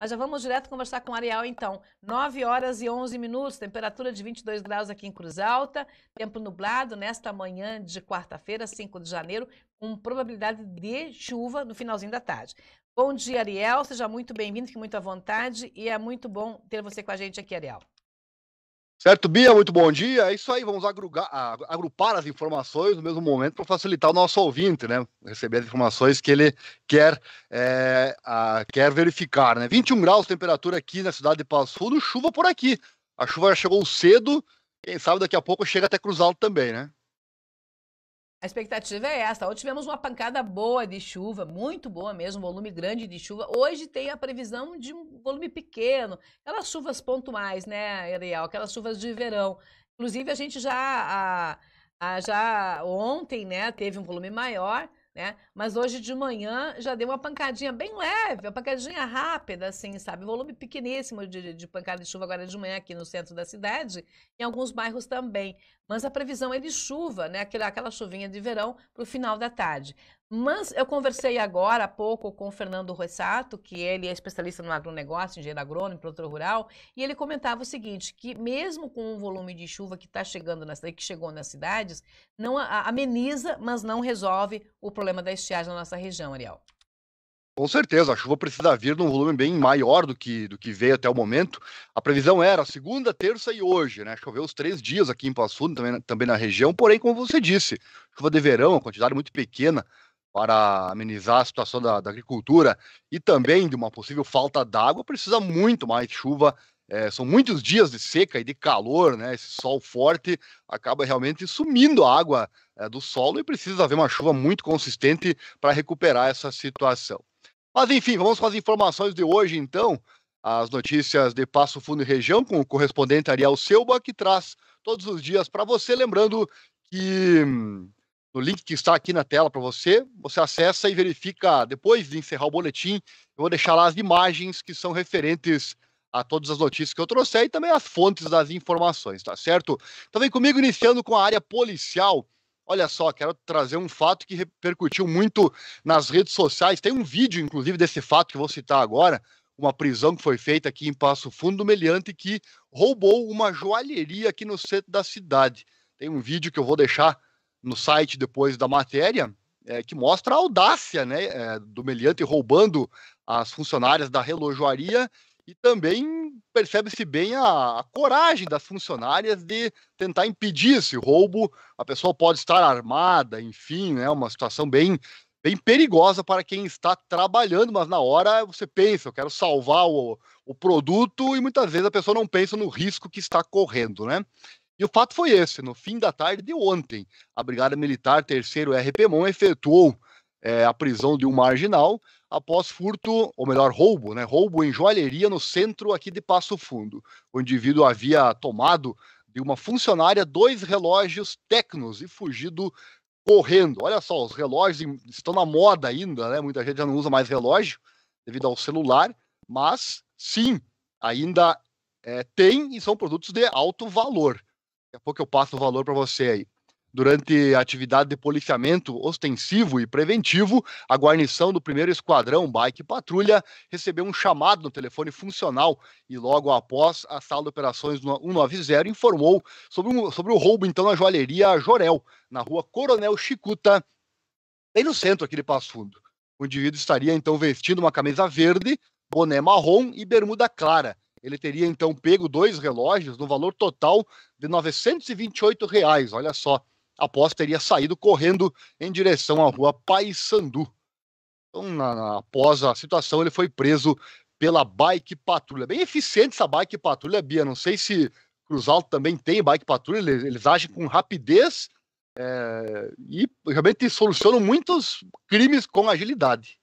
Mas já vamos direto conversar com o Ariel, então. 9 horas e 11 minutos, temperatura de 22 graus aqui em Cruz Alta, tempo nublado nesta manhã de quarta-feira, 5 de janeiro, com probabilidade de chuva no finalzinho da tarde. Bom dia, Ariel. Seja muito bem-vindo, fique muito à vontade e é muito bom ter você com a gente aqui, Ariel. Certo, Bia, muito bom dia. É isso aí, vamos agrugar, agrupar as informações no mesmo momento para facilitar o nosso ouvinte, né? Receber as informações que ele quer, é, a, quer verificar, né? 21 graus, temperatura aqui na cidade de Passo Fundo, chuva por aqui. A chuva já chegou cedo, quem sabe daqui a pouco chega até Cruz Alto também, né? A expectativa é esta. Hoje tivemos uma pancada boa de chuva, muito boa mesmo, volume grande de chuva. Hoje tem a previsão de um volume pequeno, aquelas chuvas pontuais, né, Ariel? Aquelas chuvas de verão. Inclusive, a gente já, a, a, já ontem né, teve um volume maior né? Mas hoje de manhã já deu uma pancadinha bem leve, uma pancadinha rápida, assim, sabe? Volume pequeníssimo de, de pancada de chuva agora de manhã aqui no centro da cidade, em alguns bairros também. Mas a previsão é de chuva, né? Aquela, aquela chuvinha de verão para o final da tarde. Mas eu conversei agora há pouco com o Fernando Rossato, que ele é especialista no agronegócio, engenheiro agrônomo, produtor rural, e ele comentava o seguinte, que mesmo com o volume de chuva que está chegando nas, que chegou nas cidades, não ameniza, mas não resolve o problema da estiagem na nossa região, Ariel. Com certeza, a chuva precisa vir num volume bem maior do que, do que veio até o momento. A previsão era segunda, terça e hoje, né? Choveu os três dias aqui em Passo Fundo, também, também na região, porém, como você disse, chuva de verão, uma quantidade muito pequena, para amenizar a situação da, da, agricultura e também de uma possível falta d'água, precisa muito mais chuva. É, são muitos dias de seca e de calor, né? Esse sol forte acaba realmente sumindo a água é, do solo e precisa haver uma chuva muito consistente para recuperar essa situação. Mas enfim, vamos para as informações de hoje então. As notícias de Passo Fundo e Região com o correspondente Ariel Selba, que traz todos os dias para você, lembrando que no link que está aqui na tela para você. Você acessa e verifica, depois de encerrar o boletim, eu vou deixar lá as imagens que são referentes a todas as notícias que eu trouxe e também as fontes das informações, tá certo? Então vem comigo, iniciando com a área policial. Olha só, quero trazer um fato que repercutiu muito nas redes sociais. Tem um vídeo, inclusive, desse fato que vou citar agora, uma prisão que foi feita aqui em Passo Fundo do Meliante que roubou uma joalheria aqui no centro da cidade. Tem um vídeo que eu vou deixar no site depois da matéria, é, que mostra a audácia né, é, do Meliante roubando as funcionárias da relojoaria e também percebe-se bem a, a, coragem das funcionárias de tentar impedir esse roubo. A pessoa pode estar armada, enfim, é né, uma situação bem, bem perigosa para quem está trabalhando, mas na hora você pensa, eu quero salvar o, o produto e muitas vezes a pessoa não pensa no risco que está correndo, né? E o fato foi esse: no fim da tarde de ontem, a Brigada Militar Terceiro RPMON efetuou é, a prisão de um marginal após furto, ou melhor, roubo, né? Roubo em joalheria no centro aqui de Passo Fundo. O indivíduo havia tomado de uma funcionária dois relógios Tecnos e fugido correndo. Olha só, os relógios estão na moda ainda, né? Muita gente já não usa mais relógio devido ao celular, mas sim, ainda é, tem e são produtos de alto valor. Daqui a pouco eu passo o valor para você aí. Durante a atividade de policiamento ostensivo e preventivo, a guarnição do 1 Esquadrão Bike Patrulha recebeu um chamado no telefone funcional e, logo após, a sala de operações 190 informou sobre, um, sobre o roubo, então, na joalheria Jorel, na rua Coronel Chicuta, bem no centro aqui de Passo Fundo. O indivíduo estaria, então, vestindo uma camisa verde, boné marrom e bermuda clara ele teria então pego dois relógios no valor total de R$ 928. Reais, olha só, após teria saído correndo em direção à rua Paysandu. Então, na, na, após a situação, ele foi preso pela bike patrulha. Bem eficiente essa bike patrulha, Bia. Não sei se Cruz Alto também tem bike patrulha, eles, eles agem com rapidez é, e realmente solucionam muitos crimes com agilidade.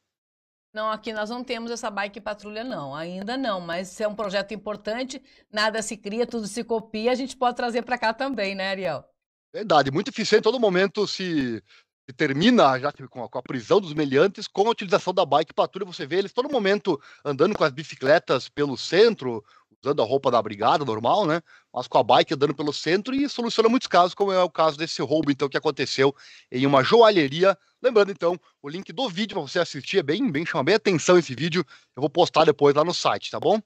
Não, aqui nós não temos essa bike patrulha, não, ainda não, mas se é um projeto importante, nada se cria, tudo se copia, a gente pode trazer para cá também, né, Ariel? Verdade, muito eficiente, todo momento se, se termina já com a, com a, prisão dos meliantes com a utilização da bike patrulha, você vê eles todo momento andando com as bicicletas pelo centro, usando a roupa da brigada normal, né? Mas com a bike andando pelo centro e soluciona muitos casos, como é o caso desse roubo, então, que aconteceu em uma joalheria. Lembrando, então, o link do vídeo para você assistir é bem, bem, chama bem atenção esse vídeo. Eu vou postar depois lá no site, tá bom?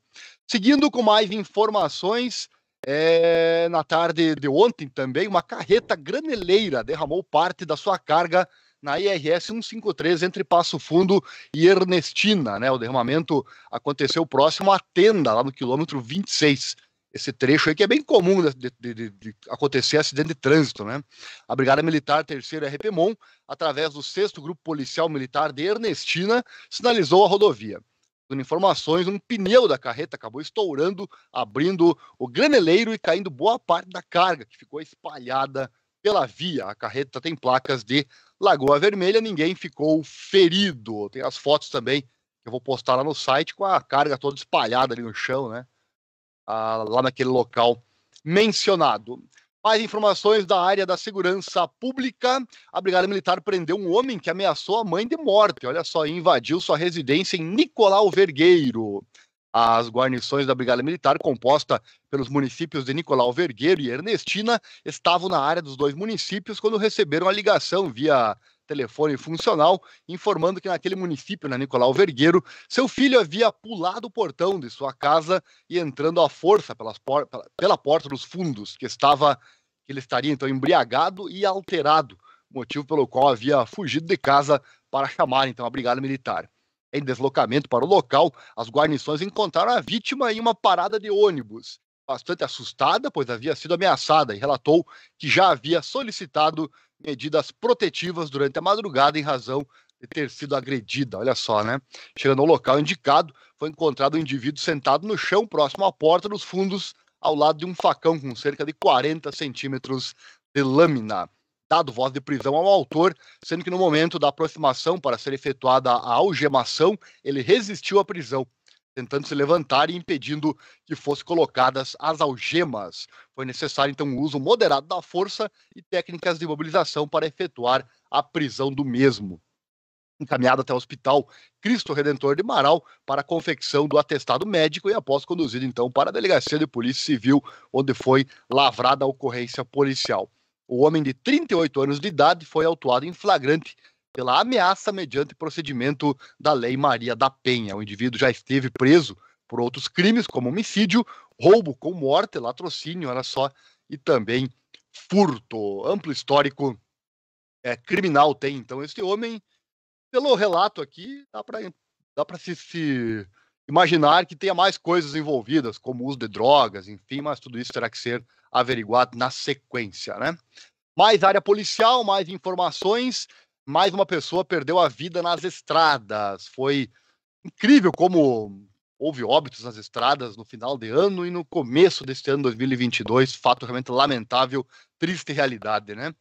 Seguindo com mais informações. É, na tarde de ontem também, uma carreta graneleira derramou parte da sua carga na IRS 153 entre Passo Fundo e Ernestina, né? O derramamento aconteceu próximo à tenda, lá no quilômetro 26 esse trecho aí que é bem comum de, de, de, acontecer acidente de trânsito, né? A Brigada Militar Terceiro RPMON, através do sexto Grupo Policial Militar de Ernestina, sinalizou a rodovia. Segundo informações, um pneu da carreta acabou estourando, abrindo o graneleiro e caindo boa parte da carga que ficou espalhada pela via. A carreta tem placas de Lagoa Vermelha, ninguém ficou ferido. Tem as fotos também que eu vou postar lá no site com a carga toda espalhada ali no chão, né? Ah, lá naquele local mencionado. Mais informações da área da segurança pública. A Brigada Militar prendeu um homem que ameaçou a mãe de morte. Olha só, invadiu sua residência em Nicolau Vergueiro. As guarnições da Brigada Militar, composta pelos municípios de Nicolau Vergueiro e Ernestina, estavam na área dos dois municípios quando receberam a ligação via telefone funcional, informando que naquele município, na Nicolau Vergueiro, seu filho havia pulado o portão de sua casa e entrando à força por... pela porta dos fundos, que estava ele estaria então embriagado e alterado, motivo pelo qual havia fugido de casa para chamar então a brigada militar. Em deslocamento para o local, as guarnições encontraram a vítima em uma parada de ônibus. Bastante assustada, pois havia sido ameaçada e relatou que já havia solicitado medidas protetivas durante a madrugada em razão de ter sido agredida. Olha só, né? Chegando ao local indicado, foi encontrado um indivíduo sentado no chão próximo à porta dos fundos, ao lado de um facão com cerca de 40 centímetros de lâmina dado voz de prisão ao autor, sendo que no momento da aproximação para ser efetuada a algemação, ele resistiu à prisão, tentando se levantar e impedindo que fossem colocadas as algemas. Foi necessário então o uso moderado da força e técnicas de mobilização para efetuar a prisão do mesmo encaminhado até o hospital Cristo Redentor de Marau para a confecção do atestado médico e após conduzido então para a delegacia de polícia civil, onde foi lavrada a ocorrência policial. O homem de 38 anos de idade foi autuado em flagrante pela ameaça mediante procedimento da Lei Maria da Penha. O indivíduo já esteve preso por outros crimes, como homicídio, roubo com morte, latrocínio, olha só, e também furto. Amplo histórico é, criminal tem, então, este homem. Pelo relato aqui, dá para dá se, se, imaginar que tenha mais coisas envolvidas, como uso de drogas, enfim, mas tudo isso terá que ser averiguado na sequência, né? Mais área policial, mais informações. Mais uma pessoa perdeu a vida nas estradas. Foi incrível como houve óbitos nas estradas no final de ano e no começo deste ano 2022. Fato realmente lamentável, triste realidade, né?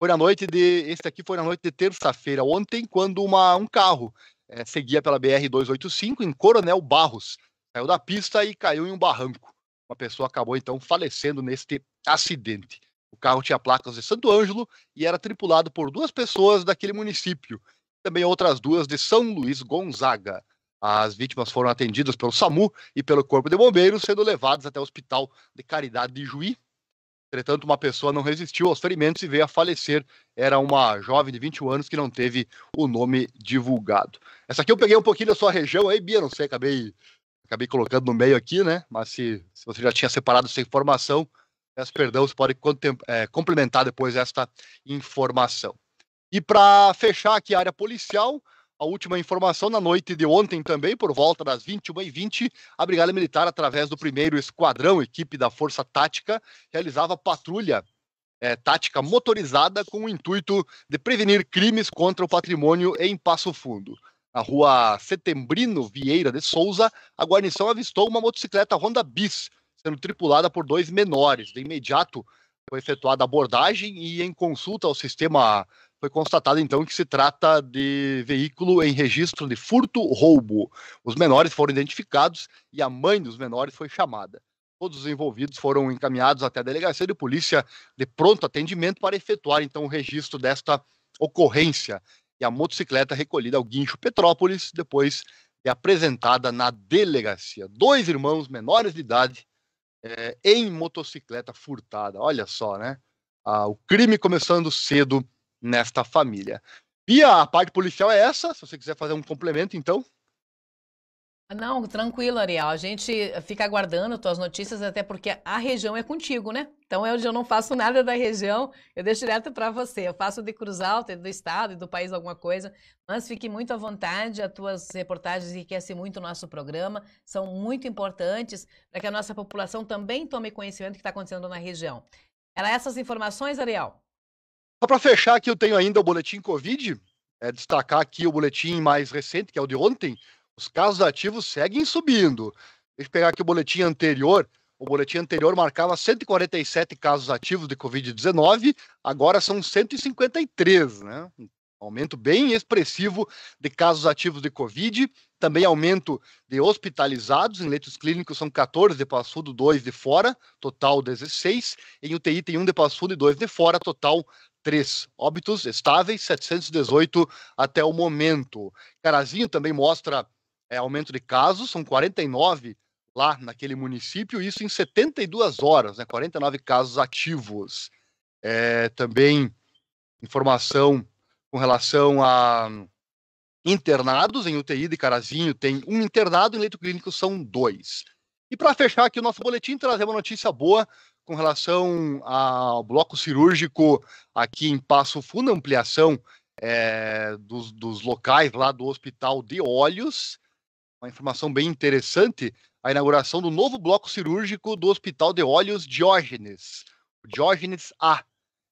Foi na noite de. Esse aqui foi na noite de terça-feira, ontem, quando uma, um carro é, seguia pela BR-285 em Coronel Barros. Saiu da pista e caiu em um barranco. Uma pessoa acabou então falecendo neste acidente. O carro tinha placas de Santo Ângelo e era tripulado por duas pessoas daquele município, também outras duas de São Luís Gonzaga. As vítimas foram atendidas pelo SAMU e pelo Corpo de Bombeiros, sendo levadas até o Hospital de Caridade de Juí. Entretanto, uma pessoa não resistiu aos ferimentos e veio a falecer. Era uma jovem de 21 anos que não teve o nome divulgado. Essa aqui eu peguei um pouquinho da sua região aí, Bia, não sei, acabei acabei colocando no meio aqui, né? Mas se, se você já tinha separado essa informação, peço perdão, você pode é, complementar depois esta informação. E para fechar aqui a área policial, a última informação na noite de ontem também, por volta das 21h20, a Brigada Militar, através do primeiro esquadrão, equipe da Força Tática, realizava patrulha é, tática motorizada com o intuito de prevenir crimes contra o patrimônio em Passo Fundo na rua Setembrino Vieira de Souza, a guarnição avistou uma motocicleta Honda Bis sendo tripulada por dois menores. De imediato foi efetuada a abordagem e, em consulta ao sistema, foi constatado então que se trata de veículo em registro de furto roubo. Os menores foram identificados e a mãe dos menores foi chamada. Todos os envolvidos foram encaminhados até a delegacia de polícia de pronto atendimento para efetuar então o registro desta ocorrência a motocicleta recolhida ao guincho Petrópolis, depois é apresentada na delegacia. Dois irmãos menores de idade é, em motocicleta furtada. Olha só, né? Ah, o crime começando cedo nesta família. E a parte policial é essa. Se você quiser fazer um complemento, então. Não, tranquilo, Ariel. A gente fica aguardando tuas notícias, até porque a região é contigo, né? Então eu, eu não faço nada da região, eu deixo direto para você. Eu faço de Cruz Alta, do estado e do país alguma coisa, mas fique muito à vontade. As tuas reportagens enriquecem muito o nosso programa, são muito importantes para que a nossa população também tome conhecimento do que está acontecendo na região. Era essas informações, Ariel? Só para fechar aqui, eu tenho ainda o boletim Covid, é, destacar aqui o boletim mais recente, que é o de ontem, os casos ativos seguem subindo. Deixa eu pegar aqui o boletim anterior. O boletim anterior marcava 147 casos ativos de Covid-19, agora são 153, né? Um aumento bem expressivo de casos ativos de Covid, também aumento de hospitalizados, em leitos clínicos são 14 de Passudo, 2 de fora, total 16, em UTI tem 1 de Passudo e 2 de fora, total 3. Óbitos estáveis, 718 até o momento. Carazinho também mostra é, aumento de casos, são 49 lá naquele município, isso em 72 horas, né, 49 casos ativos. É, também informação com relação a internados em UTI de Carazinho, tem um internado, em leito clínico são dois. E para fechar aqui o nosso boletim, trazer uma notícia boa com relação ao bloco cirúrgico aqui em Passo Fundo, ampliação é, dos, dos, locais lá do Hospital de Olhos uma informação bem interessante, a inauguração do novo bloco cirúrgico do Hospital de Olhos Diógenes, Diógenes A,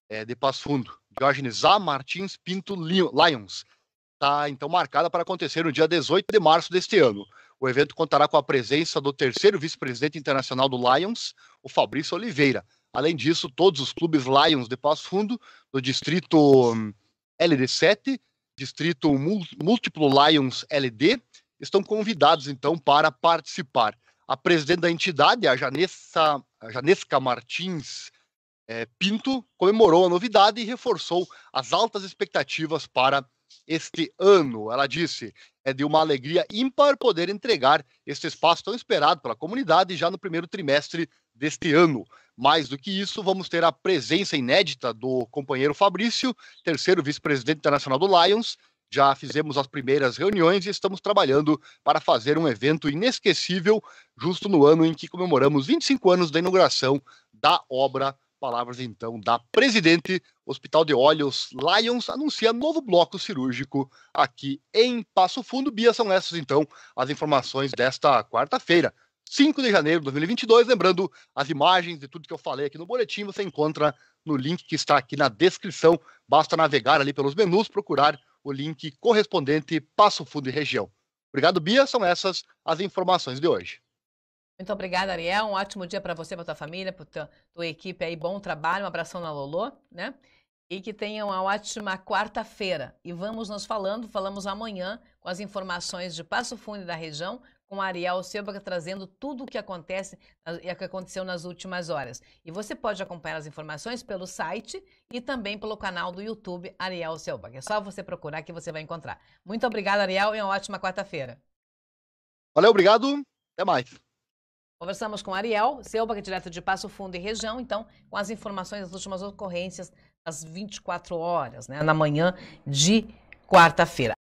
é, de Passo Fundo, Diógenes A Martins Pinto Lions. Está então marcada para acontecer no dia 18 de março deste ano. O evento contará com a presença do terceiro vice-presidente internacional do Lions, o Fabrício Oliveira. Além disso, todos os clubes Lions de Passo Fundo, do distrito hum, LD7, distrito Múltiplo Lions LD estão convidados, então, para participar. A presidente da entidade, a Janessa, a Janesca Martins é, Pinto, comemorou a novidade e reforçou as altas expectativas para este ano. Ela disse: é de uma alegria ímpar poder entregar este espaço tão esperado pela comunidade já no primeiro trimestre deste ano. Mais do que isso, vamos ter a presença inédita do companheiro Fabrício, terceiro vice-presidente internacional do Lions, já fizemos as primeiras reuniões e estamos trabalhando para fazer um evento inesquecível, justo no ano em que comemoramos 25 anos da inauguração da obra. Palavras então da presidente Hospital de Olhos Lions anuncia novo bloco cirúrgico aqui em Passo Fundo. Bia, são essas então as informações desta quarta-feira, 5 de janeiro de 2022. Lembrando, as imagens de tudo que eu falei aqui no boletim você encontra no link que está aqui na descrição. Basta navegar ali pelos menus, procurar o link correspondente Passo Fundo e Região. Obrigado, Bia. São essas as informações de hoje. Muito obrigada, Ariel. Um ótimo dia para você, para tua família, para tua equipe aí. Bom trabalho, um abração na Lolô, né? E que tenham uma ótima quarta-feira. E vamos nos falando, falamos amanhã com as informações de Passo Fundo da região, com a Ariel Silva trazendo tudo o que acontece e o que aconteceu nas últimas horas. E você pode acompanhar as informações pelo site e também pelo canal do YouTube Ariel Silva. É só você procurar que você vai encontrar. Muito obrigada, Ariel, e uma ótima quarta-feira. Valeu, obrigado. Até mais. Conversamos com Ariel Selba, que é direto de Passo Fundo e região, então, com as informações das últimas ocorrências às 24 horas, né, na manhã de quarta-feira.